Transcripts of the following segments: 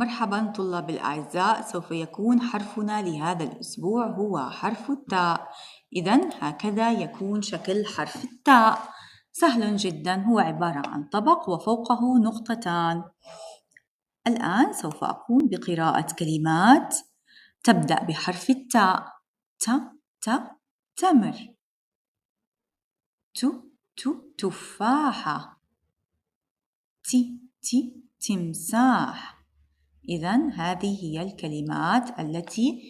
مرحبا طلاب الأعزاء سوف يكون حرفنا لهذا الأسبوع هو حرف التاء إذا هكذا يكون شكل حرف التاء سهل جدا هو عبارة عن طبق وفوقه نقطتان الآن سوف أقوم بقراءة كلمات تبدأ بحرف التاء ت ت تمر ت ت تفاحة ت ت تمساح إذا هذه هي الكلمات التي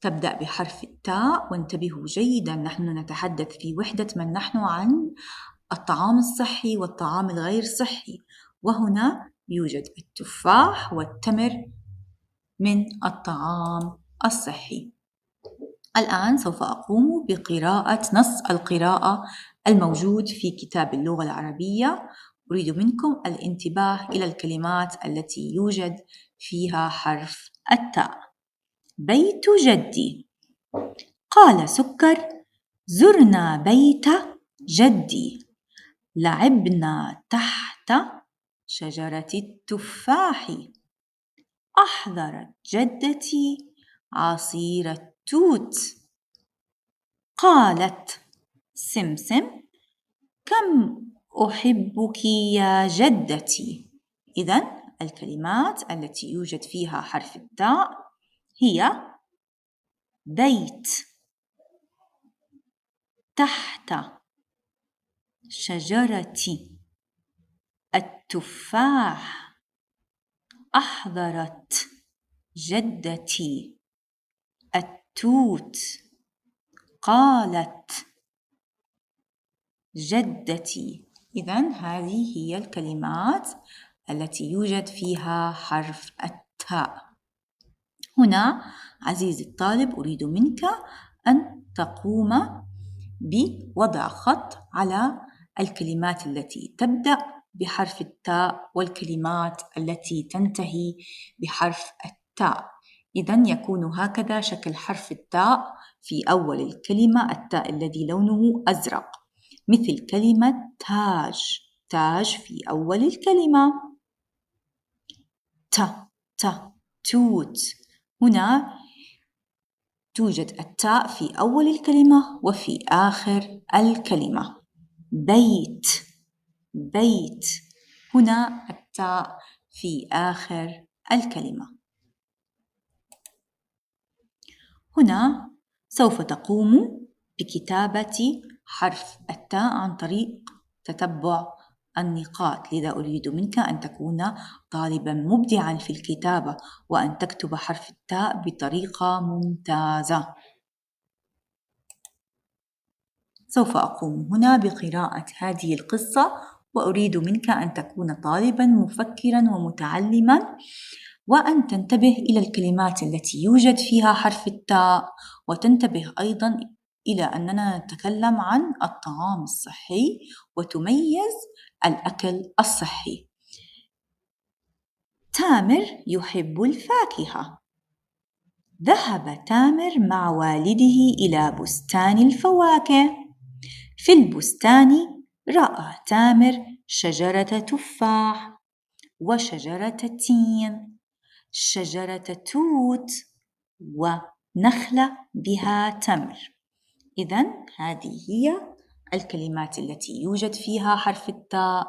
تبدأ بحرف التاء وانتبهوا جيدا نحن نتحدث في وحدة من نحن عن الطعام الصحي والطعام الغير صحي وهنا يوجد التفاح والتمر من الطعام الصحي الآن سوف أقوم بقراءة نص القراءة الموجود في كتاب اللغة العربية أريد منكم الانتباه إلى الكلمات التي يوجد فيها حرف التاء بيت جدي قال سكر زرنا بيت جدي لعبنا تحت شجرة التفاح أحضرت جدتي عصير التوت قالت سمسم كم أحبك يا جدتي إذا الكلمات التي يوجد فيها حرف التاء هي بيت تحت شجرة التفاح أحضرت جدتي التوت قالت جدتي إذا هذه هي الكلمات التي يوجد فيها حرف التاء هنا عزيزي الطالب أريد منك أن تقوم بوضع خط على الكلمات التي تبدأ بحرف التاء والكلمات التي تنتهي بحرف التاء إذا يكون هكذا شكل حرف التاء في أول الكلمة التاء الذي لونه أزرق مثل كلمة تاج تاج في أول الكلمة ت ت توت هنا توجد التاء في أول الكلمة وفي آخر الكلمة بيت بيت هنا التاء في آخر الكلمة هنا سوف تقوم بكتابة حرف التاء عن طريق تتبع النقاط لذا أريد منك أن تكون طالبا مبدعا في الكتابة وأن تكتب حرف التاء بطريقة ممتازة سوف أقوم هنا بقراءة هذه القصة وأريد منك أن تكون طالبا مفكرا ومتعلما وأن تنتبه إلى الكلمات التي يوجد فيها حرف التاء وتنتبه أيضا إلى أننا نتكلم عن الطعام الصحي وتميز الأكل الصحي. تامر يحب الفاكهة. ذهب تامر مع والده إلى بستان الفواكه. في البستان رأى تامر شجرة تفاح وشجرة التين، شجرة توت ونخلة بها تمر. إذا هذه هي الكلمات التي يوجد فيها حرف التاء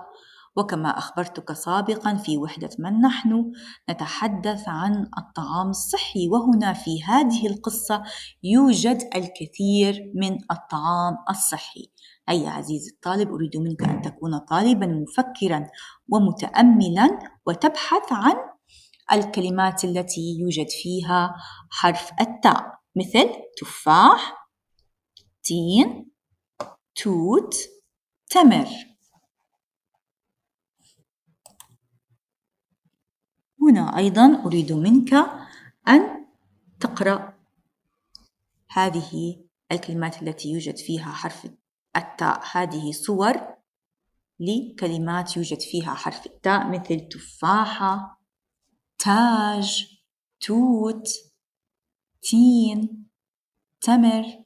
وكما أخبرتك سابقا في وحدة من نحن نتحدث عن الطعام الصحي وهنا في هذه القصة يوجد الكثير من الطعام الصحي أي عزيزي الطالب أريد منك أن تكون طالبا مفكرا ومتأملا وتبحث عن الكلمات التي يوجد فيها حرف التاء مثل تفاح تين توت تمر هنا أيضا أريد منك أن تقرأ هذه الكلمات التي يوجد فيها حرف التاء هذه صور لكلمات يوجد فيها حرف التاء مثل تفاحة تاج توت تين تمر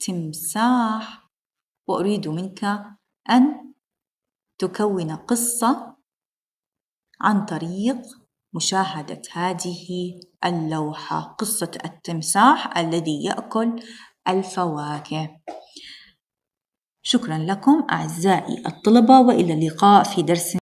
تمساح وأريد منك أن تكون قصة عن طريق مشاهدة هذه اللوحة قصة التمساح الذي يأكل الفواكه شكرا لكم أعزائي الطلبة وإلى اللقاء في درس